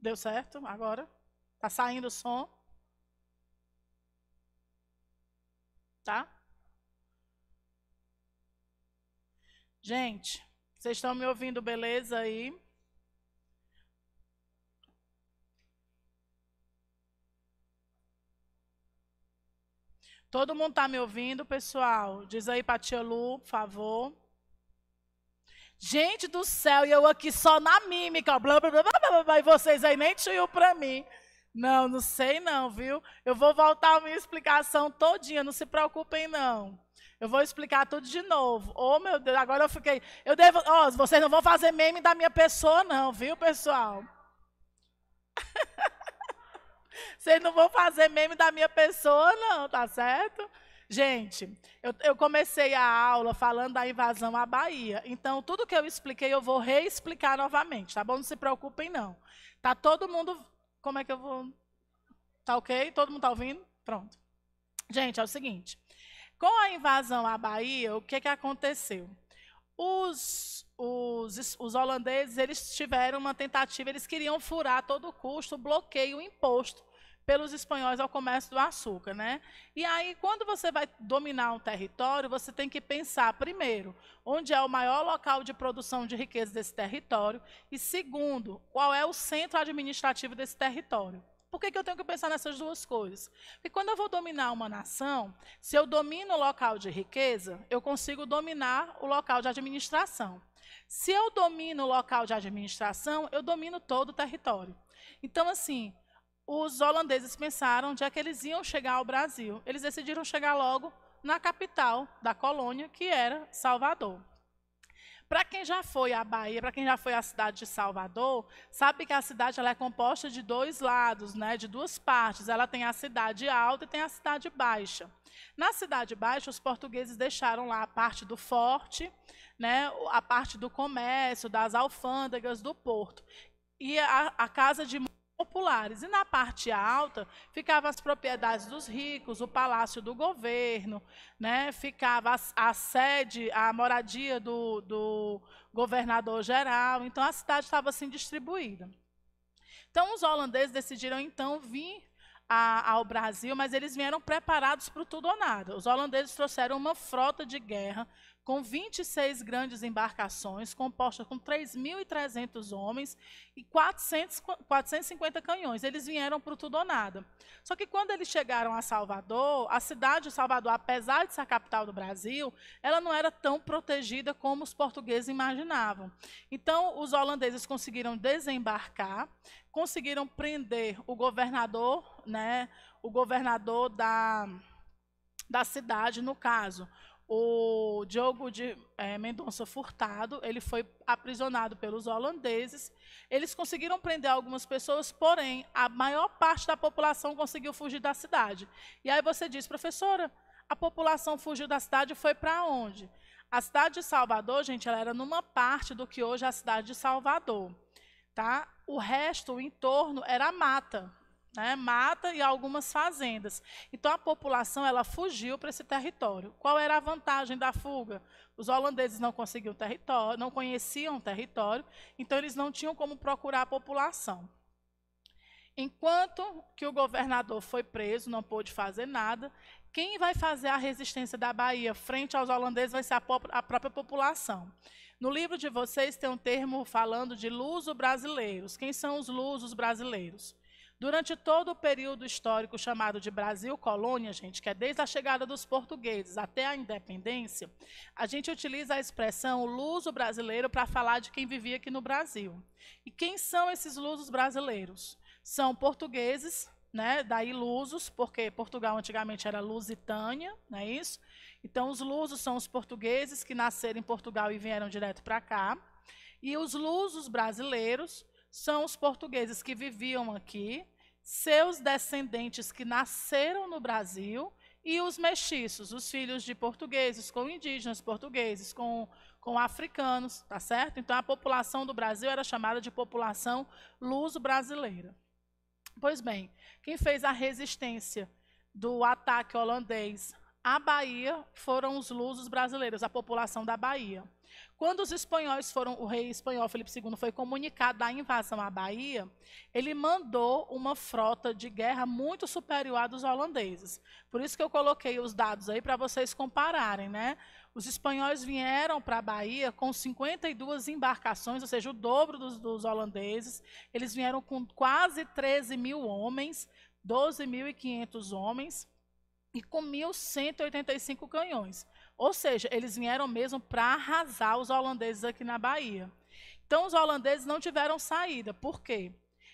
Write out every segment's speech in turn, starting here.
Deu certo agora? Tá saindo o som? Tá? Gente, vocês estão me ouvindo beleza aí? Todo mundo tá me ouvindo, pessoal? Diz aí para tia Lu, por favor. Gente do céu, e eu aqui só na mímica, blá, blá, blá, blá, blá, e vocês aí nem tio para mim. Não, não sei não, viu? Eu vou voltar a minha explicação todinha, não se preocupem não. Eu vou explicar tudo de novo. Oh, meu Deus, agora eu fiquei. Eu devo. oh, vocês não vão fazer meme da minha pessoa, não, viu, pessoal? vocês não vão fazer meme da minha pessoa, não, tá certo? Gente, eu, eu, comecei a aula falando da invasão à Bahia. Então, tudo que eu expliquei, eu vou reexplicar novamente, tá bom? Não se preocupem, não. Tá todo mundo. Como é que eu vou. Tá ok? Todo mundo tá ouvindo? Pronto. Gente, é o seguinte. Com a invasão à Bahia, o que, que aconteceu? Os, os, os holandeses, eles tiveram uma tentativa, eles queriam furar a todo custo o bloqueio imposto pelos espanhóis ao comércio do açúcar, né? E aí, quando você vai dominar um território, você tem que pensar primeiro onde é o maior local de produção de riqueza desse território e segundo qual é o centro administrativo desse território. Por que, que eu tenho que pensar nessas duas coisas? Porque quando eu vou dominar uma nação, se eu domino o local de riqueza, eu consigo dominar o local de administração. Se eu domino o local de administração, eu domino todo o território. Então, assim, os holandeses pensaram onde é que eles iam chegar ao Brasil. Eles decidiram chegar logo na capital da colônia, que era Salvador. Para quem já foi à Bahia, para quem já foi à cidade de Salvador, sabe que a cidade ela é composta de dois lados, né, de duas partes. Ela tem a cidade alta e tem a cidade baixa. Na cidade baixa, os portugueses deixaram lá a parte do forte, né, a parte do comércio, das alfândegas, do porto. E a, a casa de populares. E na parte alta ficavam as propriedades dos ricos, o palácio do governo, né? ficava a, a sede, a moradia do, do governador geral. Então a cidade estava assim distribuída. Então os holandeses decidiram então vir a, ao Brasil, mas eles vieram preparados para o tudo ou nada. Os holandeses trouxeram uma frota de guerra com 26 grandes embarcações, compostas com 3.300 homens e 400, 450 canhões. Eles vieram para o tudo ou nada. Só que quando eles chegaram a Salvador, a cidade de Salvador, apesar de ser a capital do Brasil, ela não era tão protegida como os portugueses imaginavam. Então, os holandeses conseguiram desembarcar, conseguiram prender o governador, né, o governador da, da cidade, no caso, o Diogo de é, Mendonça Furtado, ele foi aprisionado pelos holandeses. Eles conseguiram prender algumas pessoas, porém, a maior parte da população conseguiu fugir da cidade. E aí você diz, professora, a população fugiu da cidade foi para onde? A cidade de Salvador, gente, ela era numa parte do que hoje é a cidade de Salvador, tá? O resto, o entorno, era mata né, mata e algumas fazendas. Então a população ela fugiu para esse território. Qual era a vantagem da fuga? Os holandeses não conseguiam território, não conheciam o território, então eles não tinham como procurar a população. Enquanto que o governador foi preso, não pôde fazer nada, quem vai fazer a resistência da Bahia frente aos holandeses vai ser a, a própria população. No livro de vocês tem um termo falando de luso brasileiros. Quem são os lusos brasileiros? Durante todo o período histórico chamado de Brasil colônia, gente, que é desde a chegada dos portugueses até a independência, a gente utiliza a expressão luso brasileiro para falar de quem vivia aqui no Brasil. E quem são esses lusos brasileiros? São portugueses, né? Daí lusos, porque Portugal antigamente era Lusitânia, não é isso? Então os lusos são os portugueses que nasceram em Portugal e vieram direto para cá. E os lusos brasileiros são os portugueses que viviam aqui, seus descendentes que nasceram no Brasil e os mestiços, os filhos de portugueses, com indígenas portugueses, com, com africanos, tá certo? Então a população do Brasil era chamada de população luso-brasileira. Pois bem, quem fez a resistência do ataque holandês a Bahia foram os lusos brasileiros, a população da Bahia. Quando os espanhóis foram, o rei espanhol Felipe II foi comunicado da invasão à Bahia, ele mandou uma frota de guerra muito superior à dos holandeses. Por isso que eu coloquei os dados aí para vocês compararem, né? Os espanhóis vieram para a Bahia com 52 embarcações, ou seja, o dobro dos, dos holandeses. Eles vieram com quase 13 mil homens, 12.500 homens e com 1.185 canhões. Ou seja, eles vieram mesmo para arrasar os holandeses aqui na Bahia. Então, os holandeses não tiveram saída. Por quê?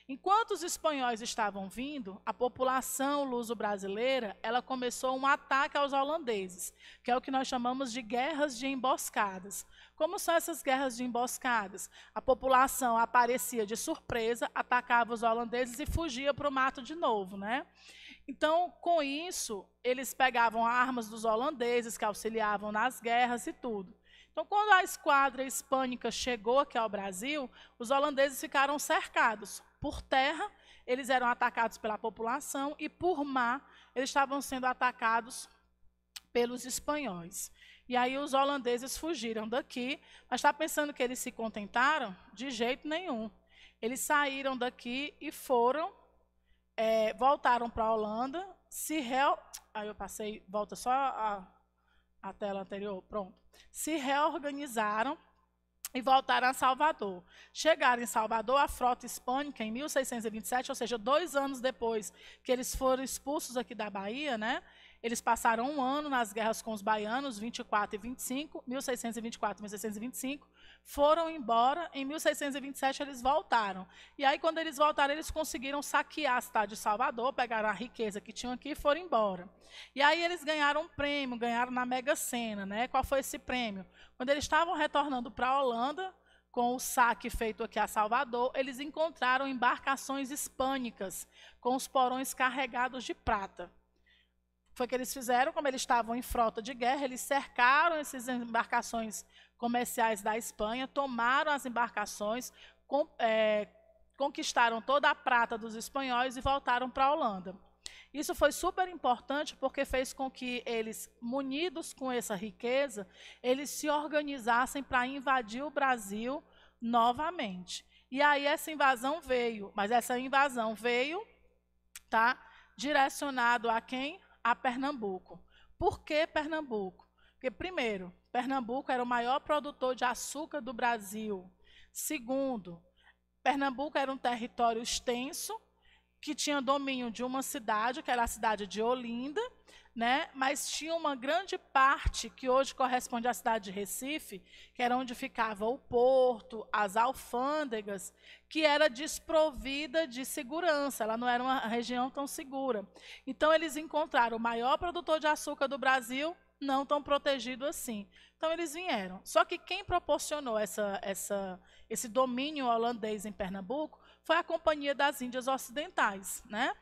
Enquanto os espanhóis estavam vindo, a população luso-brasileira ela começou um ataque aos holandeses, que é o que nós chamamos de guerras de emboscadas. Como são essas guerras de emboscadas? A população aparecia de surpresa, atacava os holandeses e fugia para o mato de novo, né? Então, com isso, eles pegavam armas dos holandeses que auxiliavam nas guerras e tudo. Então, quando a esquadra hispânica chegou aqui ao Brasil, os holandeses ficaram cercados. Por terra, eles eram atacados pela população e por mar, eles estavam sendo atacados pelos espanhóis. E aí os holandeses fugiram daqui, mas está pensando que eles se contentaram? De jeito nenhum. Eles saíram daqui e foram é, voltaram para a Holanda, se real... Aí eu passei, volta só a, a tela anterior, pronto. Se reorganizaram e voltaram a Salvador. Chegaram em Salvador a frota hispânica em 1627, ou seja, dois anos depois que eles foram expulsos aqui da Bahia, né? Eles passaram um ano nas guerras com os baianos, 24 e 25, 1624 e 1625, foram embora. Em 1627 eles voltaram. E aí, quando eles voltaram, eles conseguiram saquear a cidade de Salvador, pegaram a riqueza que tinham aqui e foram embora. E aí eles ganharam um prêmio, ganharam na Mega Sena, né? Qual foi esse prêmio? Quando eles estavam retornando para a Holanda, com o saque feito aqui a Salvador, eles encontraram embarcações hispânicas com os porões carregados de prata foi que eles fizeram, como eles estavam em frota de guerra, eles cercaram essas embarcações comerciais da Espanha, tomaram as embarcações, com, é, conquistaram toda a prata dos espanhóis e voltaram para a Holanda. Isso foi super importante porque fez com que eles, munidos com essa riqueza, eles se organizassem para invadir o Brasil novamente. E aí essa invasão veio, mas essa invasão veio, tá? Direcionado a quem? A Pernambuco. Por que Pernambuco? Porque, primeiro, Pernambuco era o maior produtor de açúcar do Brasil. Segundo, Pernambuco era um território extenso que tinha domínio de uma cidade, que era a cidade de Olinda, né? mas tinha uma grande parte que hoje corresponde à cidade de Recife, que era onde ficava o porto, as alfândegas, que era desprovida de segurança, ela não era uma região tão segura. Então, eles encontraram o maior produtor de açúcar do Brasil não tão protegido assim. Então eles vieram. Só que quem proporcionou essa, essa, esse domínio holandês em Pernambuco foi a Companhia das Índias Ocidentais, né?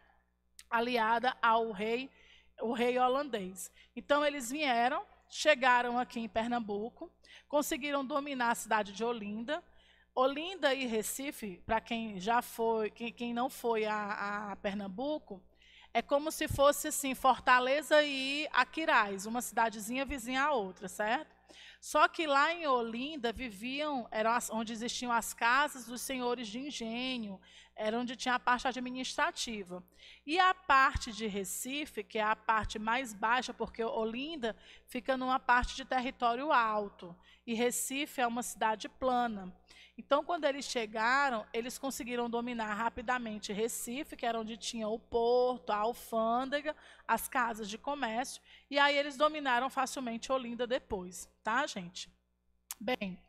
aliada ao rei, o rei holandês. Então eles vieram, chegaram aqui em Pernambuco, conseguiram dominar a cidade de Olinda. Olinda e Recife, para quem já foi, quem, quem não foi a, a Pernambuco, é como se fosse assim, Fortaleza e Aquirais, uma cidadezinha vizinha à outra, certo? Só que lá em Olinda viviam, eram onde existiam as casas dos senhores de engenho, era onde tinha a parte administrativa. E a parte de Recife, que é a parte mais baixa, porque Olinda fica numa parte de território alto, e Recife é uma cidade plana. Então, quando eles chegaram, eles conseguiram dominar rapidamente Recife, que era onde tinha o porto, a alfândega, as casas de comércio, e aí eles dominaram facilmente Olinda depois, tá, gente? Bem,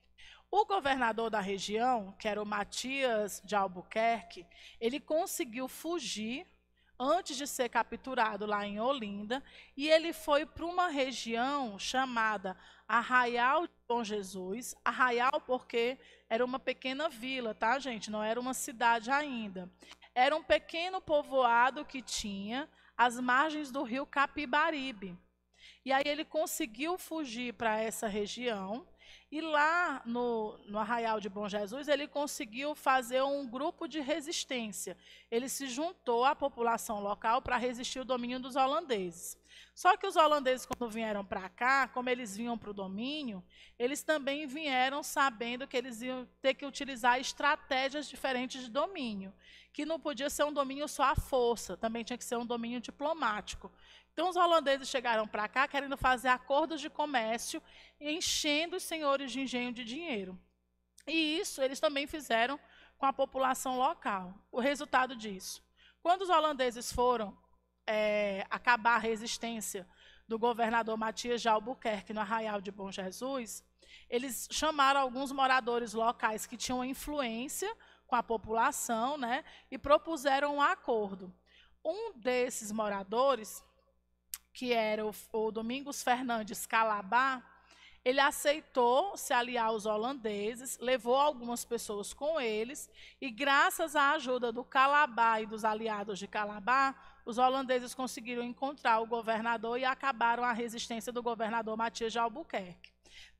o governador da região, que era o Matias de Albuquerque, ele conseguiu fugir antes de ser capturado lá em Olinda, e ele foi para uma região chamada Arraial de Bom Jesus. Arraial porque era uma pequena vila, tá, gente? Não era uma cidade ainda. Era um pequeno povoado que tinha as margens do rio Capibaribe. E aí ele conseguiu fugir para essa região e lá no, no Arraial de Bom Jesus, ele conseguiu fazer um grupo de resistência. Ele se juntou à população local para resistir o domínio dos holandeses. Só que os holandeses, quando vieram para cá, como eles vinham para o domínio, eles também vieram sabendo que eles iam ter que utilizar estratégias diferentes de domínio que não podia ser um domínio só à força, também tinha que ser um domínio diplomático. Então, os holandeses chegaram para cá querendo fazer acordos de comércio, enchendo os senhores de engenho de dinheiro. E isso eles também fizeram com a população local. O resultado disso. Quando os holandeses foram é, acabar a resistência do governador Matias de Albuquerque no Arraial de Bom Jesus, eles chamaram alguns moradores locais que tinham influência com a população, né? E propuseram um acordo. Um desses moradores, que era o, o Domingos Fernandes Calabar, ele aceitou se aliar aos holandeses, levou algumas pessoas com eles, e graças à ajuda do Calabar e dos aliados de Calabar, os holandeses conseguiram encontrar o governador e acabaram a resistência do governador Matias de Albuquerque.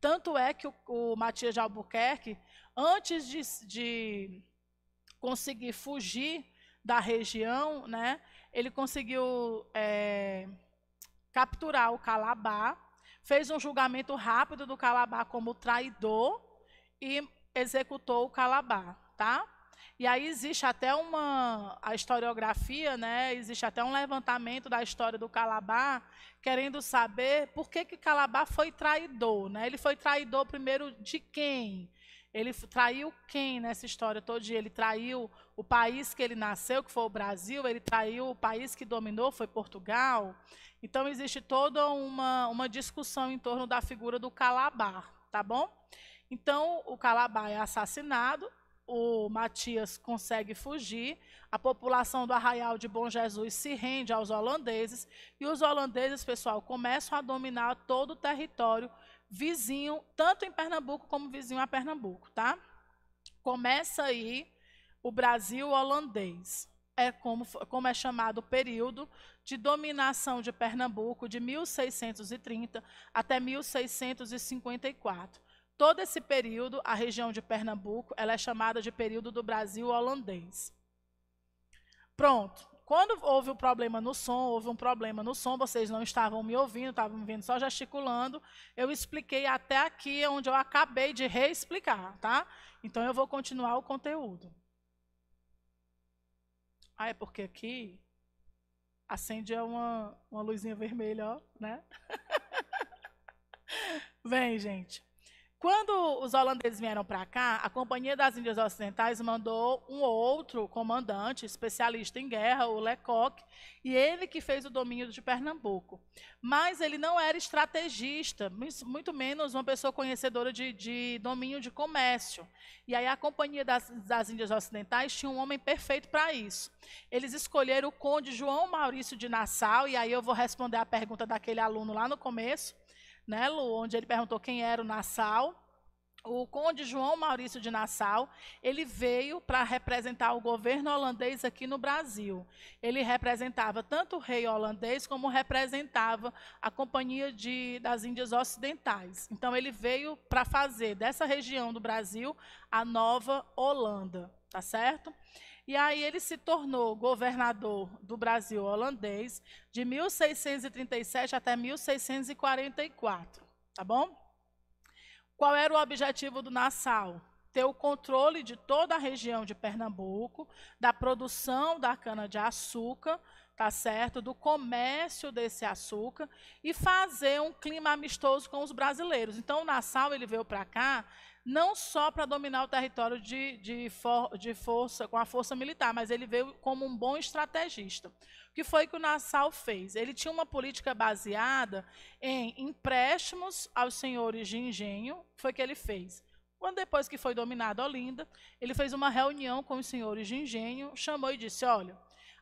Tanto é que o, o Matias de Albuquerque, antes de, de conseguir fugir da região, né? Ele conseguiu é, capturar o Calabá, fez um julgamento rápido do Calabá como traidor e executou o Calabá, tá? E aí existe até uma a historiografia, né? Existe até um levantamento da história do Calabá, querendo saber por que que Calabá foi traidor, né? Ele foi traidor primeiro de quem? Ele traiu quem nessa história toda? Ele traiu o país que ele nasceu, que foi o Brasil, ele traiu o país que dominou, foi Portugal. Então, existe toda uma, uma discussão em torno da figura do Calabar, tá bom? Então, o Calabar é assassinado, o Matias consegue fugir, a população do Arraial de Bom Jesus se rende aos holandeses, e os holandeses, pessoal, começam a dominar todo o território vizinho, tanto em Pernambuco como vizinho a Pernambuco, tá? Começa aí o Brasil holandês. É como, como é chamado o período de dominação de Pernambuco de 1630 até 1654. Todo esse período, a região de Pernambuco, ela é chamada de período do Brasil holandês. Pronto, quando houve um problema no som, houve um problema no som, vocês não estavam me ouvindo, estavam me vendo só gesticulando. Eu expliquei até aqui onde eu acabei de reexplicar, tá? Então eu vou continuar o conteúdo. Ah, é porque aqui acende uma, uma luzinha vermelha, ó, né? Vem, gente. Quando os holandeses vieram para cá, a Companhia das Índias Ocidentais mandou um outro comandante, especialista em guerra, o Lecoq, e ele que fez o domínio de Pernambuco. Mas ele não era estrategista, muito menos uma pessoa conhecedora de, de domínio de comércio. E aí a Companhia das, das Índias Ocidentais tinha um homem perfeito para isso. Eles escolheram o conde João Maurício de Nassau, e aí eu vou responder a pergunta daquele aluno lá no começo né, Lu, onde ele perguntou quem era o Nassau. O conde João Maurício de Nassau, ele veio para representar o governo holandês aqui no Brasil. Ele representava tanto o rei holandês como representava a Companhia de, das Índias Ocidentais. Então ele veio para fazer dessa região do Brasil a nova Holanda, tá certo? E aí ele se tornou governador do Brasil holandês de 1637 até 1644, tá bom? Qual era o objetivo do Nassau? ter o controle de toda a região de Pernambuco, da produção da cana-de-açúcar, tá certo? Do comércio desse açúcar e fazer um clima amistoso com os brasileiros. Então, o Nassau ele veio para cá não só para dominar o território de, de, for, de, força com a força militar, mas ele veio como um bom estrategista. O que foi que o Nassau fez? Ele tinha uma política baseada em empréstimos aos senhores de engenho, foi que ele fez. Quando depois que foi dominado Olinda, ele fez uma reunião com os senhores de engenho, chamou e disse: olha,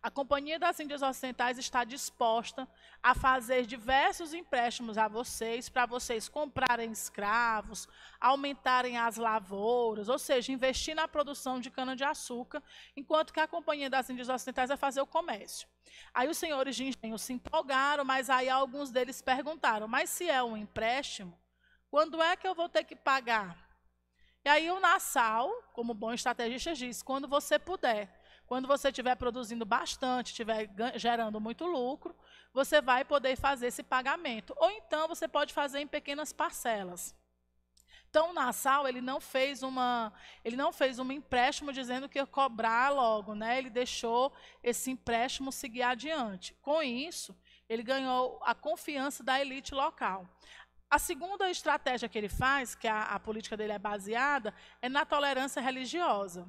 a Companhia das Índias Ocidentais está disposta a fazer diversos empréstimos a vocês, para vocês comprarem escravos, aumentarem as lavouras, ou seja, investir na produção de cana-de-açúcar, enquanto que a Companhia das Índias Ocidentais vai fazer o comércio. Aí os senhores de engenho se empolgaram, mas aí alguns deles perguntaram: mas se é um empréstimo, quando é que eu vou ter que pagar? E aí o Nassau, como bom estrategista, diz: quando você puder. Quando você estiver produzindo bastante, estiver gerando muito lucro, você vai poder fazer esse pagamento. Ou então você pode fazer em pequenas parcelas. Então, o Nassau, ele não fez uma, ele não fez um empréstimo dizendo que ia cobrar logo, né? Ele deixou esse empréstimo seguir adiante. Com isso, ele ganhou a confiança da elite local. A segunda estratégia que ele faz, que a, a política dele é baseada, é na tolerância religiosa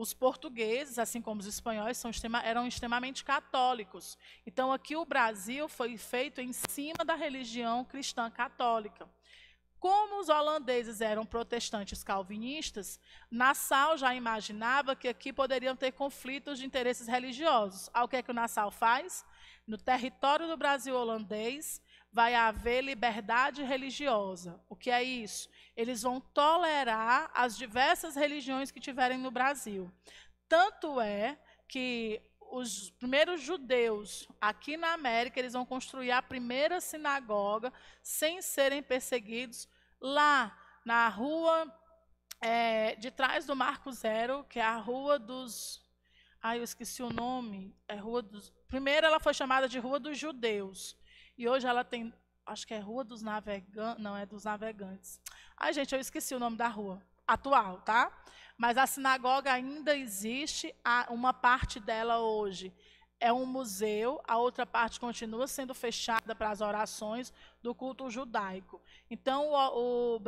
os portugueses, assim como os espanhóis, são extrema, eram extremamente católicos. Então, aqui o Brasil foi feito em cima da religião cristã católica. Como os holandeses eram protestantes calvinistas, Nassau já imaginava que aqui poderiam ter conflitos de interesses religiosos. Ao que é que o Nassau faz? No território do Brasil holandês vai haver liberdade religiosa. O que é isso? eles vão tolerar as diversas religiões que tiverem no Brasil. Tanto é que os primeiros judeus aqui na América, eles vão construir a primeira sinagoga sem serem perseguidos lá na rua é, de trás do Marco Zero, que é a rua dos... Ai, eu esqueci o nome. É rua dos... Primeiro ela foi chamada de Rua dos Judeus. E hoje ela tem Acho que é Rua dos Navegantes. Não, é dos Navegantes. Ai, gente, eu esqueci o nome da rua atual, tá? Mas a sinagoga ainda existe, uma parte dela hoje é um museu, a outra parte continua sendo fechada para as orações do culto judaico. Então, o, o,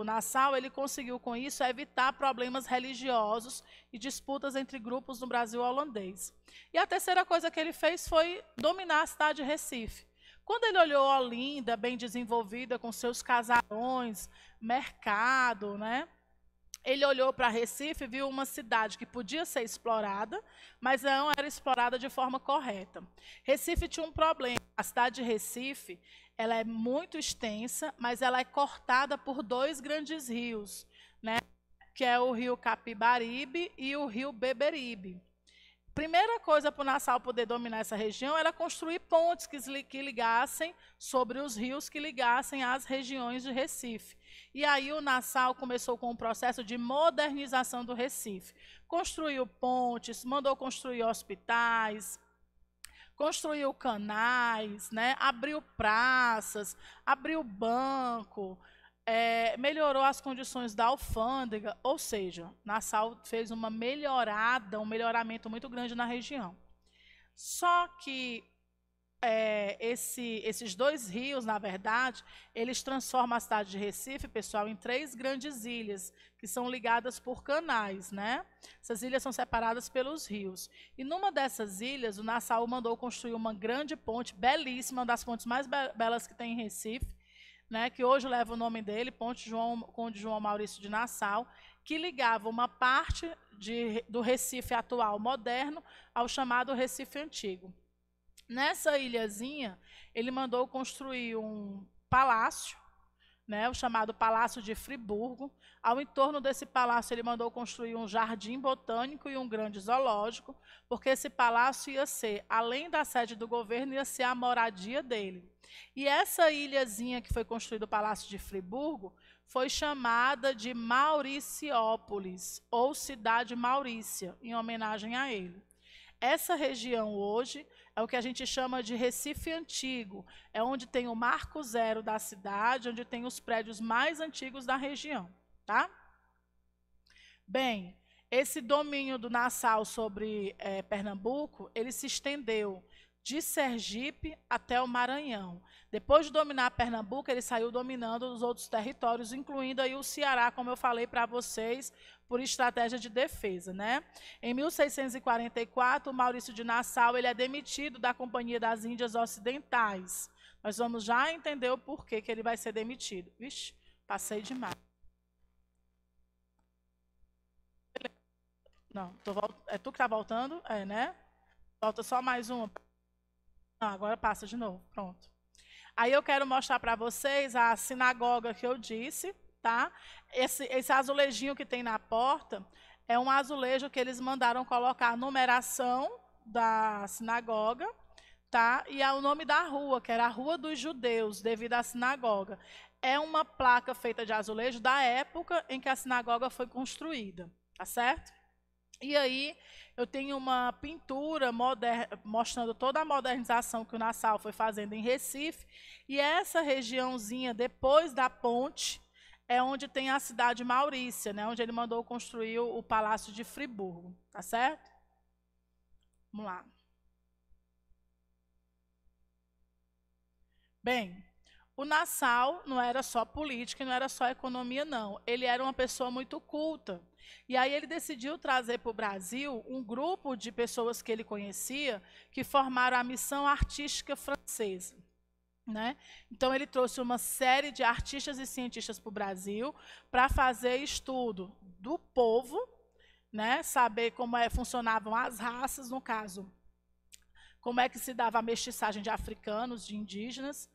o, Nassau ele conseguiu com isso evitar problemas religiosos e disputas entre grupos no Brasil holandês. E a terceira coisa que ele fez foi dominar a cidade de Recife. Quando ele olhou linda, bem desenvolvida, com seus casarões, mercado, né? Ele olhou para Recife e viu uma cidade que podia ser explorada, mas não era explorada de forma correta. Recife tinha um problema. A cidade de Recife, ela é muito extensa, mas ela é cortada por dois grandes rios, né? Que é o rio Capibaribe e o rio Beberibe. Primeira coisa para o Nassau poder dominar essa região era construir pontes que ligassem sobre os rios que ligassem às regiões de Recife. E aí o Nassau começou com um processo de modernização do Recife. Construiu pontes, mandou construir hospitais, construiu canais, né? abriu praças, abriu banco, é, melhorou as condições da alfândega, ou seja, Nassau fez uma melhorada, um melhoramento muito grande na região. Só que é, esse, esses dois rios, na verdade, eles transformam a cidade de Recife, pessoal, em três grandes ilhas, que são ligadas por canais, né? Essas ilhas são separadas pelos rios. E numa dessas ilhas, o Nassau mandou construir uma grande ponte, belíssima, uma das pontes mais belas que tem em Recife, né, que hoje leva o nome dele, Ponte João, Conde João Maurício de Nassau, que ligava uma parte de, do Recife atual moderno ao chamado Recife antigo. Nessa ilhazinha, ele mandou construir um palácio né, o chamado Palácio de Friburgo. Ao entorno desse palácio, ele mandou construir um jardim botânico e um grande zoológico, porque esse palácio ia ser, além da sede do governo, ia ser a moradia dele. E essa ilhazinha que foi construída o Palácio de Friburgo foi chamada de Mauriciópolis, ou Cidade Maurícia, em homenagem a ele. Essa região hoje é o que a gente chama de Recife Antigo. É onde tem o marco zero da cidade, onde tem os prédios mais antigos da região. Tá? Bem, esse domínio do Nassau sobre é, Pernambuco, ele se estendeu de Sergipe até o Maranhão. Depois de dominar Pernambuco, ele saiu dominando os outros territórios, incluindo aí o Ceará, como eu falei para vocês, por estratégia de defesa, né? Em 1644, Maurício de Nassau, ele é demitido da Companhia das Índias Ocidentais. Nós vamos já entender o porquê que ele vai ser demitido. Vixe, passei demais. Não, tô, é tu que tá voltando? É, né? Falta só mais uma. Não, agora passa de novo. Pronto. Aí eu quero mostrar para vocês a sinagoga que eu disse, tá? Esse, esse azulejinho que tem na porta é um azulejo que eles mandaram colocar a numeração da sinagoga, tá? E é o nome da rua, que era a Rua dos Judeus, devido à sinagoga. É uma placa feita de azulejo da época em que a sinagoga foi construída, tá certo? E aí eu tenho uma pintura mostrando toda a modernização que o Nassau foi fazendo em Recife. E essa regiãozinha depois da ponte é onde tem a cidade Maurícia, né, onde ele mandou construir o Palácio de Friburgo, tá certo? Vamos lá. Bem, o Nassau não era só política, não era só economia, não. Ele era uma pessoa muito culta. E aí ele decidiu trazer para o Brasil um grupo de pessoas que ele conhecia que formaram a missão artística francesa. Né? Então ele trouxe uma série de artistas e cientistas para o Brasil para fazer estudo do povo, né? saber como é, funcionavam as raças, no caso, como é que se dava a mestiçagem de africanos, de indígenas,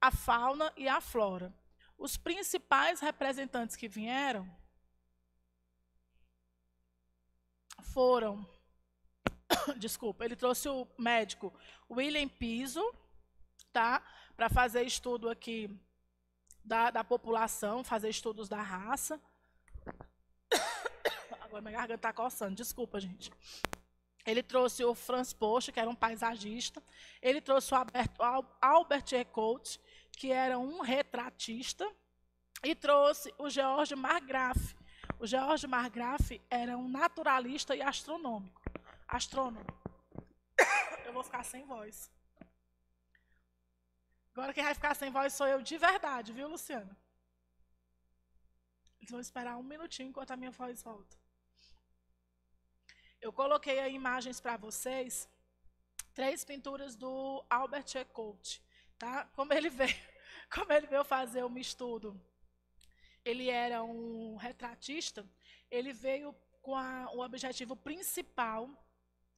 a fauna e a flora. Os principais representantes que vieram foram. Desculpa, ele trouxe o médico William Piso, tá? Para fazer estudo aqui da, da população, fazer estudos da raça. Agora minha garganta está coçando, desculpa, gente. Ele trouxe o Franz Post, que era um paisagista. Ele trouxe o Albert Ecout, que era um retratista. E trouxe o George Margraf, o George Margraf era um naturalista e astronômico. Astrônomo. Eu vou ficar sem voz. Agora quem vai ficar sem voz sou eu de verdade, viu, Luciana? Eles vão esperar um minutinho enquanto a minha voz volta. Eu coloquei aí imagens para vocês, três pinturas do Albert Ecoute, tá? Como ele veio, como ele veio fazer um estudo ele era um retratista, ele veio com a, o objetivo principal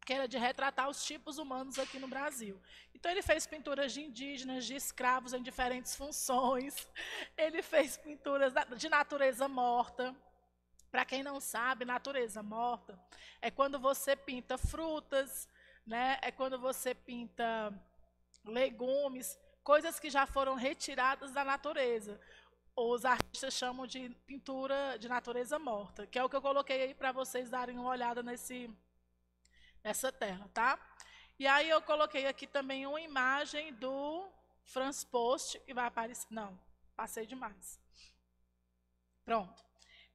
que era de retratar os tipos humanos aqui no Brasil. Então ele fez pinturas de indígenas, de escravos em diferentes funções. Ele fez pinturas de natureza morta. Para quem não sabe, natureza morta é quando você pinta frutas, né? É quando você pinta legumes, coisas que já foram retiradas da natureza os artistas chamam de pintura de natureza morta, que é o que eu coloquei aí para vocês darem uma olhada nesse, nessa tela, tá? E aí eu coloquei aqui também uma imagem do Franz Post, que vai aparecer... Não, passei demais. Pronto.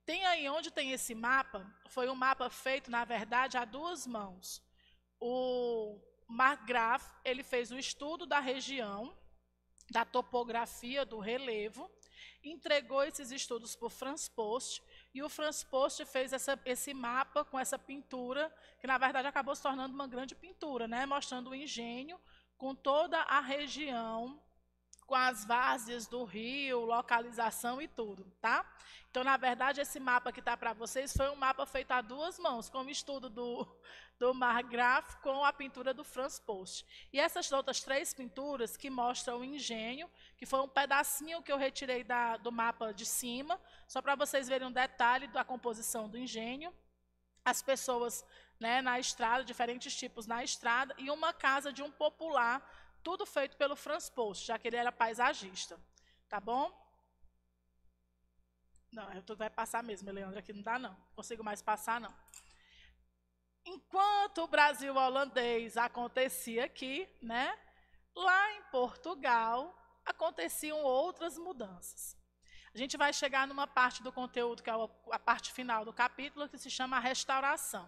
Tem aí onde tem esse mapa, foi um mapa feito, na verdade, a duas mãos. O Mark Graf, ele fez um estudo da região, da topografia, do relevo, entregou esses estudos para o Franz Post, e o Franz Post fez essa, esse mapa com essa pintura, que na verdade acabou se tornando uma grande pintura, né? mostrando o engenho com toda a região, com as várzeas do rio, localização e tudo, tá? Então, na verdade, esse mapa que está para vocês foi um mapa feito a duas mãos, como estudo do, do Margraf com a pintura do Franz Post. E essas outras três pinturas que mostram o engenho, que foi um pedacinho que eu retirei da, do mapa de cima, só para vocês verem um detalhe da composição do engenho. As pessoas né, na estrada, diferentes tipos na estrada, e uma casa de um popular, tudo feito pelo Franz Post, já que ele era paisagista. Tá bom? Não, eu tô, vai passar mesmo, Leandro, aqui não dá não. Consigo mais passar não. Enquanto o Brasil holandês acontecia aqui, né? Lá em Portugal aconteciam outras mudanças. A gente vai chegar numa parte do conteúdo, que é a parte final do capítulo, que se chama restauração.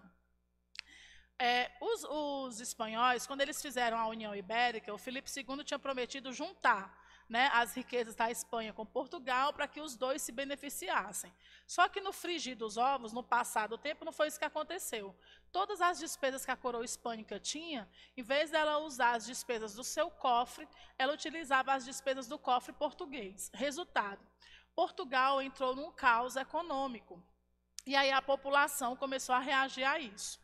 É, os, os espanhóis, quando eles fizeram a União Ibérica, o Filipe II tinha prometido juntar né, as riquezas da Espanha com Portugal para que os dois se beneficiassem. Só que no frigir dos ovos, no passado tempo, não foi isso que aconteceu. Todas as despesas que a coroa hispânica tinha, em vez dela usar as despesas do seu cofre, ela utilizava as despesas do cofre português. Resultado: Portugal entrou num caos econômico. E aí a população começou a reagir a isso.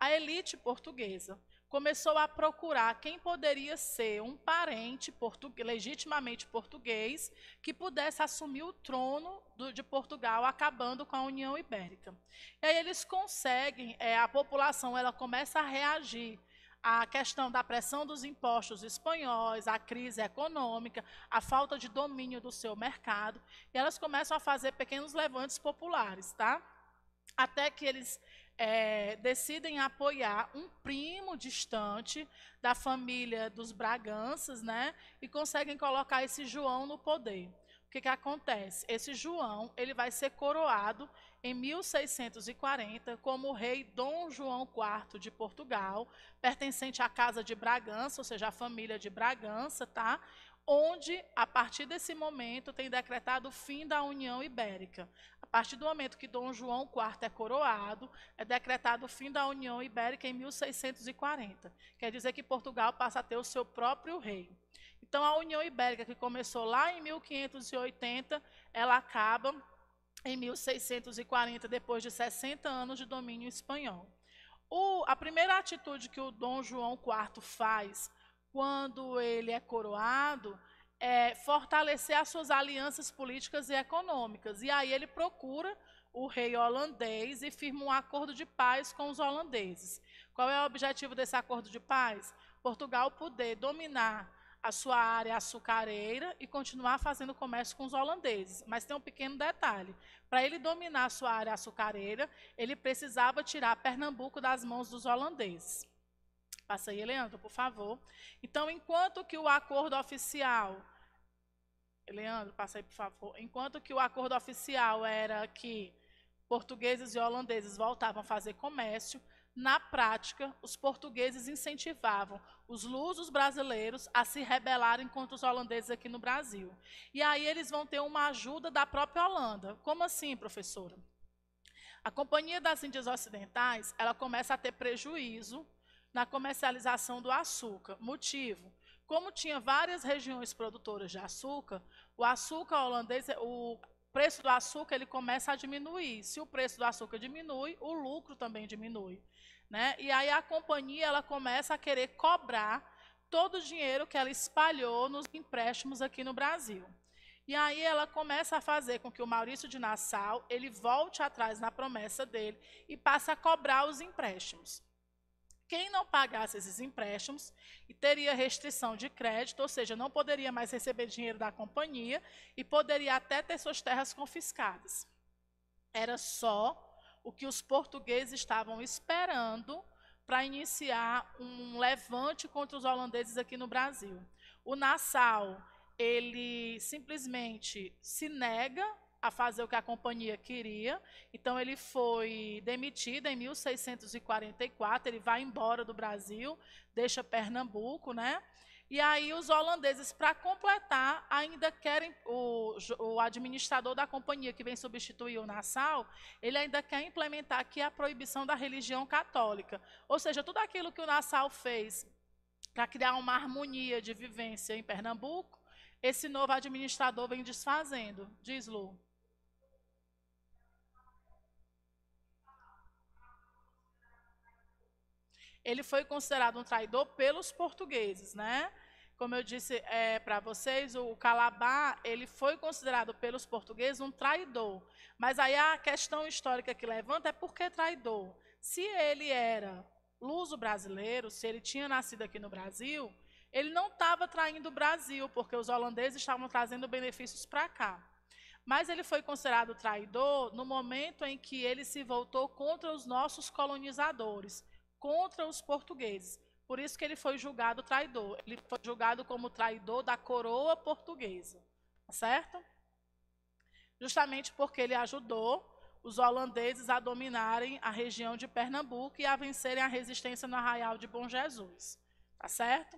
A elite portuguesa começou a procurar quem poderia ser um parente legitimamente português que pudesse assumir o trono do, de Portugal, acabando com a União Ibérica. E aí eles conseguem, é, a população ela começa a reagir à questão da pressão dos impostos espanhóis, à crise econômica, à falta de domínio do seu mercado, e elas começam a fazer pequenos levantes populares, tá? até que eles é, decidem apoiar um primo distante da família dos Braganças, né? E conseguem colocar esse João no poder. O que, que acontece? Esse João ele vai ser coroado em 1640 como o rei Dom João IV de Portugal, pertencente à casa de Bragança, ou seja, à família de Bragança, tá? onde, a partir desse momento, tem decretado o fim da União Ibérica partir do momento que Dom João IV é coroado, é decretado o fim da União Ibérica em 1640. Quer dizer que Portugal passa a ter o seu próprio rei. Então, a União Ibérica, que começou lá em 1580, ela acaba em 1640, depois de 60 anos de domínio espanhol. O, a primeira atitude que o Dom João IV faz quando ele é coroado é, fortalecer as suas alianças políticas e econômicas. E aí ele procura o rei holandês e firma um acordo de paz com os holandeses. Qual é o objetivo desse acordo de paz? Portugal poder dominar a sua área açucareira e continuar fazendo comércio com os holandeses. Mas tem um pequeno detalhe: para ele dominar a sua área açucareira, ele precisava tirar Pernambuco das mãos dos holandeses. Passa aí, Leandro, por favor. Então, enquanto que o acordo oficial Leandro, passa aí, por favor. Enquanto que o acordo oficial era que portugueses e holandeses voltavam a fazer comércio, na prática, os portugueses incentivavam os lusos brasileiros a se rebelarem contra os holandeses aqui no Brasil. E aí eles vão ter uma ajuda da própria Holanda. Como assim, professora? A Companhia das Índias Ocidentais, ela começa a ter prejuízo na comercialização do açúcar. Motivo? como tinha várias regiões produtoras de açúcar, o açúcar holandês, é, o preço do açúcar ele começa a diminuir. Se o preço do açúcar diminui, o lucro também diminui, né? E aí a companhia ela começa a querer cobrar todo o dinheiro que ela espalhou nos empréstimos aqui no Brasil. E aí ela começa a fazer com que o Maurício de Nassau ele volte atrás na promessa dele e passe a cobrar os empréstimos. Quem não pagasse esses empréstimos teria restrição de crédito, ou seja, não poderia mais receber dinheiro da companhia e poderia até ter suas terras confiscadas. Era só o que os portugueses estavam esperando para iniciar um levante contra os holandeses aqui no Brasil. O Nassau, ele simplesmente se nega a fazer o que a companhia queria. Então ele foi demitido em 1644, ele vai embora do Brasil, deixa Pernambuco, né? E aí os holandeses, para completar, ainda querem o, o administrador da companhia que vem substituir o Nassau, ele ainda quer implementar aqui a proibição da religião católica. Ou seja, tudo aquilo que o Nassau fez para criar uma harmonia de vivência em Pernambuco, esse novo administrador vem desfazendo, diz Lu. ele foi considerado um traidor pelos portugueses, né? Como eu disse é, para vocês, o Calabar ele foi considerado pelos portugueses um traidor. Mas aí a questão histórica que levanta é por que traidor? Se ele era luso brasileiro, se ele tinha nascido aqui no Brasil, ele não estava traindo o Brasil, porque os holandeses estavam trazendo benefícios para cá. Mas ele foi considerado traidor no momento em que ele se voltou contra os nossos colonizadores contra os portugueses. Por isso que ele foi julgado traidor. Ele foi julgado como traidor da coroa portuguesa, tá certo? Justamente porque ele ajudou os holandeses a dominarem a região de Pernambuco e a vencerem a resistência no arraial de Bom Jesus, tá certo?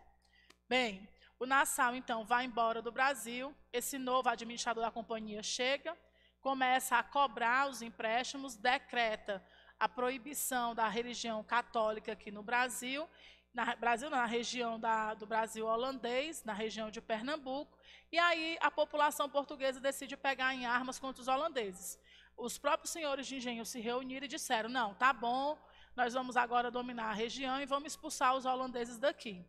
Bem, o Nassau então vai embora do Brasil, esse novo administrador da companhia chega, começa a cobrar os empréstimos, decreta a proibição da religião católica aqui no Brasil, na, Brasil na região da, do Brasil holandês, na região de Pernambuco, e aí a população portuguesa decide pegar em armas contra os holandeses. Os próprios senhores de engenho se reuniram e disseram: não, tá bom, nós vamos agora dominar a região e vamos expulsar os holandeses daqui.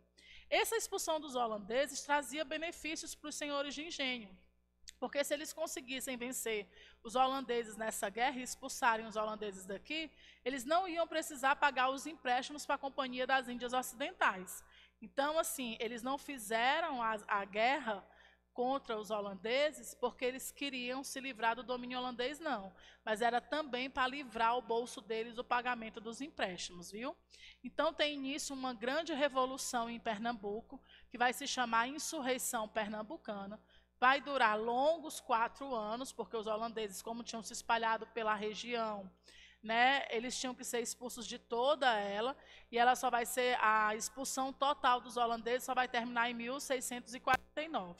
Essa expulsão dos holandeses trazia benefícios para os senhores de engenho. Porque se eles conseguissem vencer os holandeses nessa guerra e expulsarem os holandeses daqui, eles não iam precisar pagar os empréstimos para a Companhia das Índias Ocidentais. Então, assim, eles não fizeram a, a guerra contra os holandeses porque eles queriam se livrar do domínio holandês, não. Mas era também para livrar o bolso deles do pagamento dos empréstimos, viu? Então tem início uma grande revolução em Pernambuco, que vai se chamar Insurreição Pernambucana, Vai durar longos quatro anos, porque os holandeses, como tinham se espalhado pela região, né, eles tinham que ser expulsos de toda ela, e ela só vai ser a expulsão total dos holandeses só vai terminar em 1649.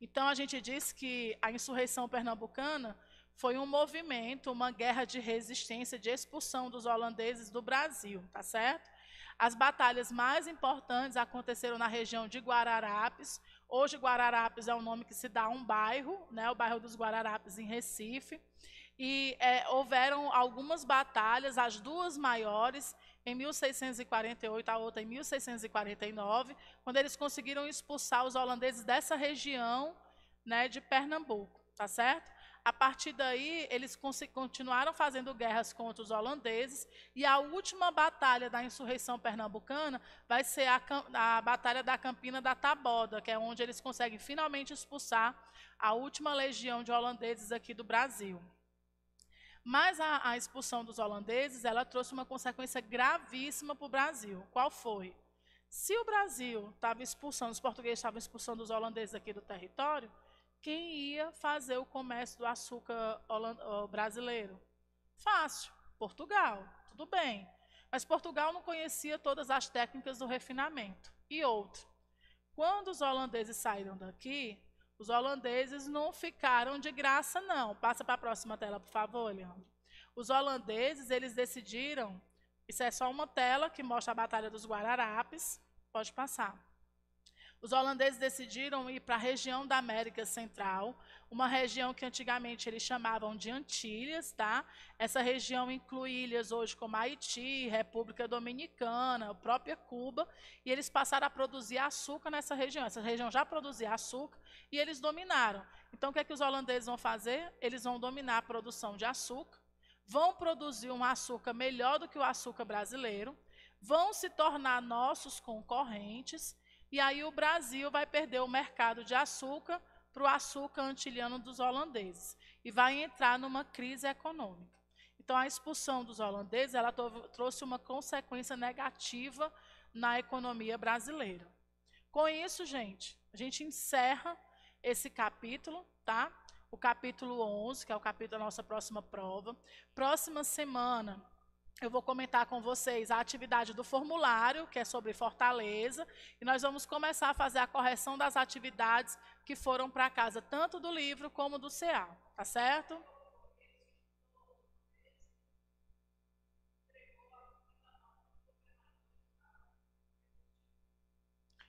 Então a gente diz que a insurreição pernambucana foi um movimento, uma guerra de resistência, de expulsão dos holandeses do Brasil, tá certo? As batalhas mais importantes aconteceram na região de Guararapes, Hoje Guararapes é o nome que se dá a um bairro, né, o bairro dos Guararapes em Recife. E é, houveram algumas batalhas, as duas maiores, em 1648, a outra em 1649, quando eles conseguiram expulsar os holandeses dessa região né, de Pernambuco, tá certo? A partir daí, eles continuaram fazendo guerras contra os holandeses e a última batalha da insurreição pernambucana vai ser a, a batalha da Campina da Taboda, que é onde eles conseguem finalmente expulsar a última legião de holandeses aqui do Brasil. Mas a, a, expulsão dos holandeses, ela trouxe uma consequência gravíssima para o Brasil. Qual foi? Se o Brasil estava expulsando, os portugueses estavam expulsando os holandeses aqui do território, quem ia fazer o comércio do açúcar brasileiro? Fácil, Portugal, tudo bem. Mas Portugal não conhecia todas as técnicas do refinamento. E outro, quando os holandeses saíram daqui, os holandeses não ficaram de graça, não. Passa para a próxima tela, por favor, Leandro. Os holandeses, eles decidiram, isso é só uma tela que mostra a Batalha dos Guararapes, pode passar. Os holandeses decidiram ir para a região da América Central, uma região que antigamente eles chamavam de Antilhas, tá? Essa região inclui ilhas hoje como Haiti, República Dominicana, a própria Cuba, e eles passaram a produzir açúcar nessa região. Essa região já produzia açúcar e eles dominaram. Então, o que é que os holandeses vão fazer? Eles vão dominar a produção de açúcar, vão produzir um açúcar melhor do que o açúcar brasileiro, vão se tornar nossos concorrentes e aí o Brasil vai perder o mercado de açúcar para o açúcar antiliano dos holandeses e vai entrar numa crise econômica. Então a expulsão dos holandeses ela trouxe uma consequência negativa na economia brasileira. Com isso, gente, a gente encerra esse capítulo, tá? O capítulo 11, que é o capítulo da nossa próxima prova. Próxima semana eu vou comentar com vocês a atividade do formulário, que é sobre Fortaleza, e nós vamos começar a fazer a correção das atividades que foram para casa, tanto do livro como do CEA, tá certo?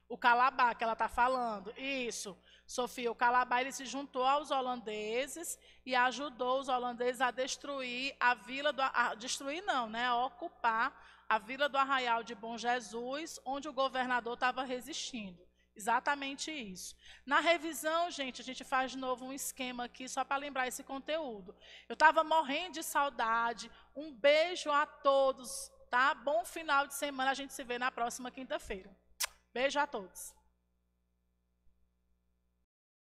O calabá que ela está falando, isso. Sofia, o Calabar ele se juntou aos holandeses e ajudou os holandeses a destruir a vila do a destruir não, né, a ocupar a vila do Arraial de Bom Jesus, onde o governador estava resistindo. Exatamente isso. Na revisão, gente, a gente faz de novo um esquema aqui só para lembrar esse conteúdo. Eu estava morrendo de saudade. Um beijo a todos, tá? Bom final de semana. A gente se vê na próxima quinta-feira. Beijo a todos.